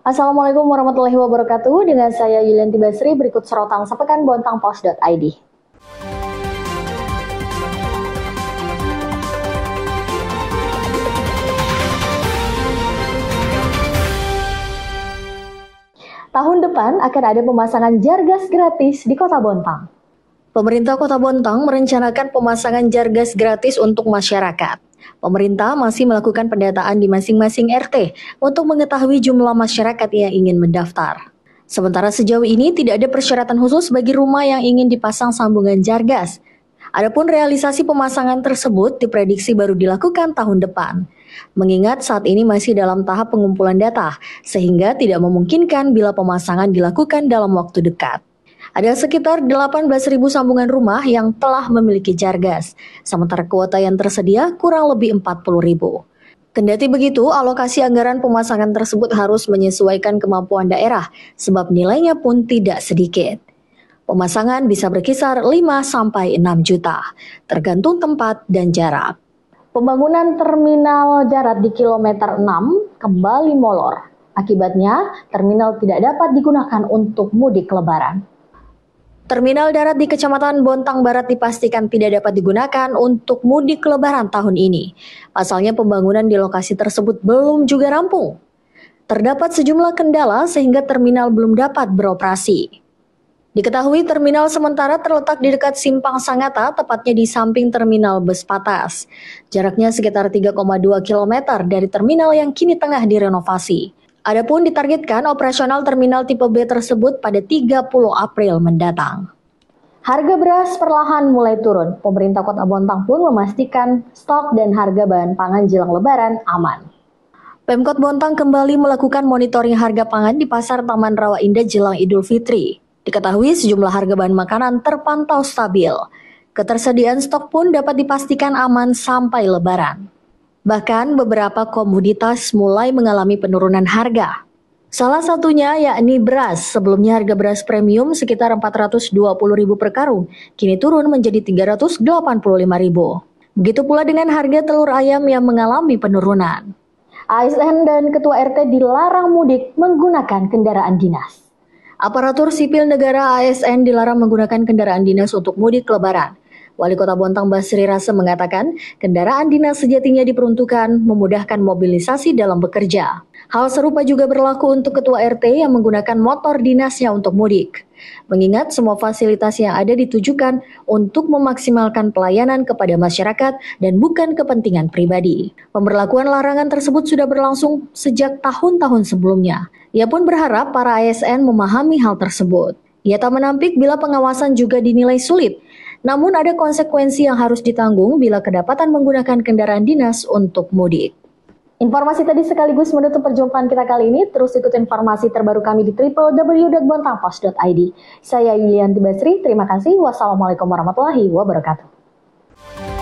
Assalamualaikum warahmatullahi wabarakatuh. Dengan saya Yulianti Basri, berikut serotang sepekan bontangpos.id. Tahun depan akan ada pemasangan jargas gratis di Kota Bontang. Pemerintah Kota Bontang merencanakan pemasangan jargas gratis untuk masyarakat. Pemerintah masih melakukan pendataan di masing-masing RT untuk mengetahui jumlah masyarakat yang ingin mendaftar. Sementara sejauh ini tidak ada persyaratan khusus bagi rumah yang ingin dipasang sambungan jargas. Adapun realisasi pemasangan tersebut diprediksi baru dilakukan tahun depan. Mengingat saat ini masih dalam tahap pengumpulan data, sehingga tidak memungkinkan bila pemasangan dilakukan dalam waktu dekat. Ada sekitar 18.000 sambungan rumah yang telah memiliki jargas, sementara kuota yang tersedia kurang lebih 40.000. Kendati begitu, alokasi anggaran pemasangan tersebut harus menyesuaikan kemampuan daerah, sebab nilainya pun tidak sedikit. Pemasangan bisa berkisar 5-6 juta, tergantung tempat dan jarak. Pembangunan terminal darat di kilometer 6 kembali molor. Akibatnya, terminal tidak dapat digunakan untuk mudik lebaran. Terminal darat di Kecamatan Bontang Barat dipastikan tidak dapat digunakan untuk mudik lebaran tahun ini. Pasalnya pembangunan di lokasi tersebut belum juga rampung. Terdapat sejumlah kendala sehingga terminal belum dapat beroperasi. Diketahui terminal sementara terletak di dekat Simpang Sangata, tepatnya di samping terminal bus Patas. Jaraknya sekitar 3,2 km dari terminal yang kini tengah direnovasi. Adapun ditargetkan operasional terminal tipe B tersebut pada 30 April mendatang. Harga beras perlahan mulai turun. Pemerintah Kota Bontang pun memastikan stok dan harga bahan pangan jelang lebaran aman. Pemkot Bontang kembali melakukan monitoring harga pangan di Pasar Taman Rawa Indah jelang Idul Fitri. Diketahui sejumlah harga bahan makanan terpantau stabil. Ketersediaan stok pun dapat dipastikan aman sampai lebaran. Bahkan beberapa komoditas mulai mengalami penurunan harga. Salah satunya yakni beras. Sebelumnya harga beras premium sekitar rp ribu per karung, kini turun menjadi rp ribu. Begitu pula dengan harga telur ayam yang mengalami penurunan. ASN dan Ketua RT dilarang mudik menggunakan kendaraan dinas. Aparatur sipil negara ASN dilarang menggunakan kendaraan dinas untuk mudik lebaran. Wali Kota Bontang Basri Rasa mengatakan, kendaraan dinas sejatinya diperuntukkan memudahkan mobilisasi dalam bekerja. Hal serupa juga berlaku untuk ketua RT yang menggunakan motor dinasnya untuk mudik. Mengingat semua fasilitas yang ada ditujukan untuk memaksimalkan pelayanan kepada masyarakat dan bukan kepentingan pribadi. Pemberlakuan larangan tersebut sudah berlangsung sejak tahun-tahun sebelumnya. Ia pun berharap para ASN memahami hal tersebut. Ia tak menampik bila pengawasan juga dinilai sulit namun ada konsekuensi yang harus ditanggung bila kedapatan menggunakan kendaraan dinas untuk mudik. Informasi tadi sekaligus menutup perjumpaan kita kali ini. Terus ikut informasi terbaru kami di www.bontangpost.id. Saya Yulianti Basri, terima kasih. Wassalamualaikum warahmatullahi wabarakatuh.